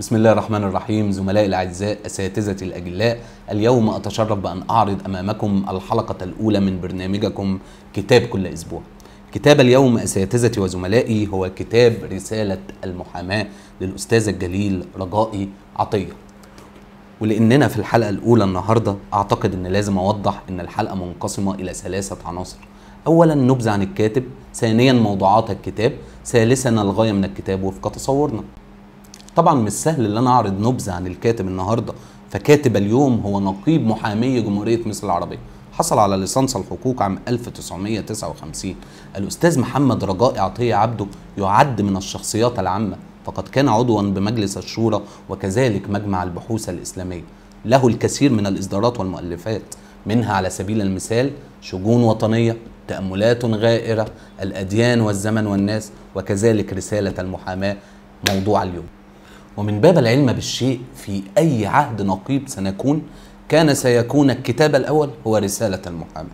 بسم الله الرحمن الرحيم زملائي الأعزاء أساتذتي الأجلاء اليوم أتشرف بأن أعرض أمامكم الحلقة الأولى من برنامجكم كتاب كل أسبوع كتاب اليوم أساتذتي وزملائي هو كتاب رسالة المحاماة للأستاذ الجليل رجائي عطية ولأننا في الحلقة الأولى النهاردة أعتقد أن لازم أوضح أن الحلقة منقسمة إلى ثلاثة عناصر اولا نبذه عن الكاتب ثانيا موضوعات الكتاب ثالثا الغايه من الكتاب وفق تصورنا طبعا مش سهل ان انا اعرض نبذه عن الكاتب النهارده فكاتب اليوم هو نقيب محامي جمهوريه مصر العربيه حصل على ليسانس الحقوق عام 1959 الأستاذ محمد رجاء عطية عبده يعد من الشخصيات العامة فقد كان عضوا بمجلس الشورى وكذلك مجمع البحوث الإسلامية له الكثير من الإصدارات والمؤلفات منها على سبيل المثال شجون وطنية تأملات غائرة الأديان والزمن والناس وكذلك رسالة المحاماة موضوع اليوم ومن باب العلم بالشيء في أي عهد نقيب سنكون كان سيكون الكتاب الأول هو رسالة المحاماة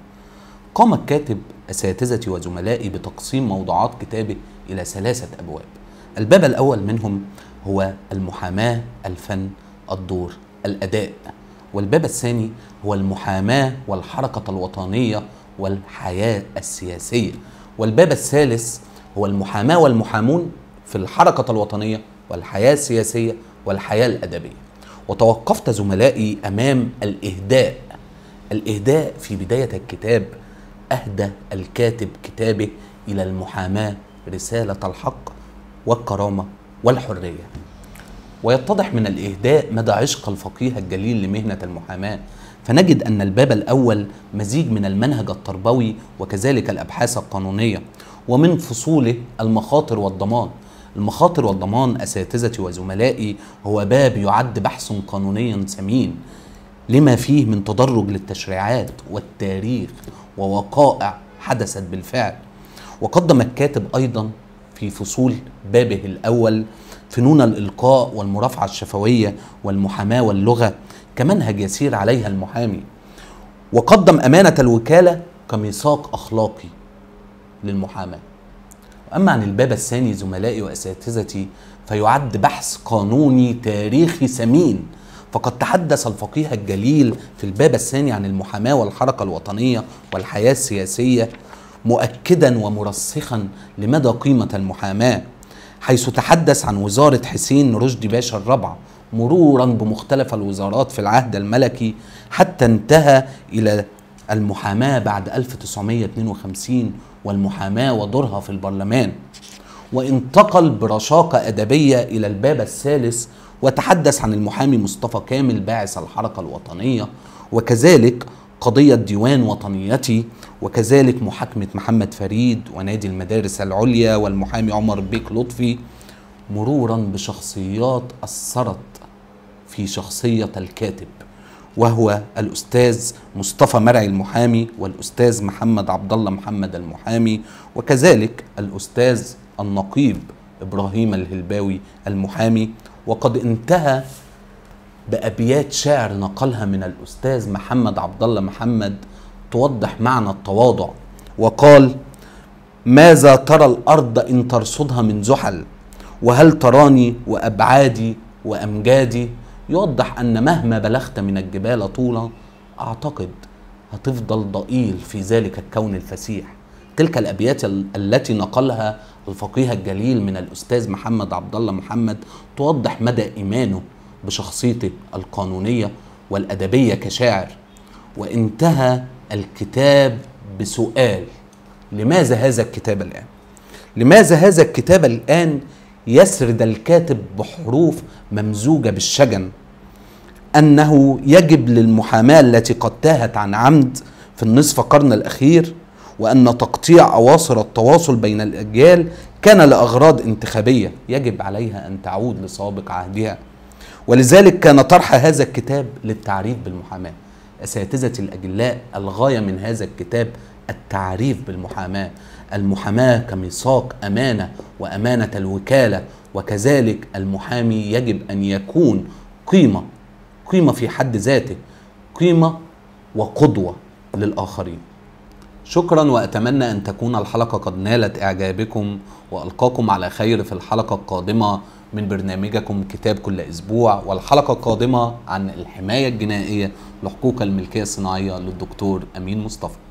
قام الكاتب أساتذتي وزملائي بتقسيم موضوعات كتابه إلى ثلاثة أبواب الباب الأول منهم هو المحاماة الفن الدور الأداء والباب الثاني هو المحاماة والحركة الوطنية والحياة السياسية والباب الثالث هو المحاماة والمحامون في الحركة الوطنية والحياة السياسية والحياة الأدبية وتوقفت زملائي أمام الإهداء الإهداء في بداية الكتاب أهدى الكاتب كتابه إلى المحاماة رسالة الحق والكرامة والحرية ويتضح من الإهداء مدى عشق الفقيه الجليل لمهنة المحاماة فنجد أن الباب الأول مزيج من المنهج التربوي وكذلك الأبحاث القانونية ومن فصوله المخاطر والضمان المخاطر والضمان أساتذتي وزملائي هو باب يعد بحث قانوني ثمين لما فيه من تدرج للتشريعات والتاريخ ووقائع حدثت بالفعل وقدم الكاتب أيضا في فصول بابه الأول فنون الإلقاء والمرافعة الشفوية والمحاماة واللغة كمنهج يسير عليها المحامي وقدم أمانة الوكالة كميثاق أخلاقي للمحاماة أما عن الباب الثاني زملائي وأساتذتي فيعد بحث قانوني تاريخي ثمين فقد تحدث الفقيه الجليل في الباب الثاني عن المحاماة والحركة الوطنية والحياة السياسية مؤكدا ومرسخا لمدى قيمة المحاماة حيث تحدث عن وزارة حسين رشدي باشا الرابعة مرورا بمختلف الوزارات في العهد الملكي حتى انتهى إلى المحاماة بعد 1952 والمحاماة ودورها في البرلمان وانتقل برشاقة أدبية إلى الباب الثالث وتحدث عن المحامي مصطفى كامل باعث الحركة الوطنية وكذلك قضية ديوان وطنيتي وكذلك محاكمة محمد فريد ونادي المدارس العليا والمحامي عمر بيك لطفي مرورا بشخصيات أثرت في شخصية الكاتب وهو الاستاذ مصطفى مرعي المحامي والاستاذ محمد عبد الله محمد المحامي وكذلك الاستاذ النقيب ابراهيم الهلباوي المحامي وقد انتهى بابيات شعر نقلها من الاستاذ محمد عبد الله محمد توضح معنى التواضع وقال ماذا ترى الارض ان ترصدها من زحل وهل تراني وابعادي وامجادي يوضح أن مهما بلغت من الجبال طولا أعتقد هتفضل ضئيل في ذلك الكون الفسيح تلك الأبيات التي نقلها الفقيه الجليل من الأستاذ محمد عبد الله محمد توضح مدى إيمانه بشخصيته القانونية والأدبية كشاعر وانتهى الكتاب بسؤال لماذا هذا الكتاب الآن؟ لماذا هذا الكتاب الآن يسرد الكاتب بحروف ممزوجة بالشجن أنه يجب للمحاماة التي قد تاهت عن عمد في النصف قرن الأخير وأن تقطيع أواصر التواصل بين الأجيال كان لأغراض انتخابية يجب عليها أن تعود لسابق عهدها ولذلك كان طرح هذا الكتاب للتعريف بالمحاماة أساتذة الأجلاء الغاية من هذا الكتاب التعريف بالمحاماه المحاماه كميثاق امانه وامانه الوكاله وكذلك المحامي يجب ان يكون قيمه قيمه في حد ذاته قيمه وقدوه للاخرين شكرا واتمنى ان تكون الحلقه قد نالت اعجابكم والقاكم على خير في الحلقه القادمه من برنامجكم كتاب كل اسبوع والحلقه القادمه عن الحمايه الجنائيه لحقوق الملكيه الصناعيه للدكتور امين مصطفى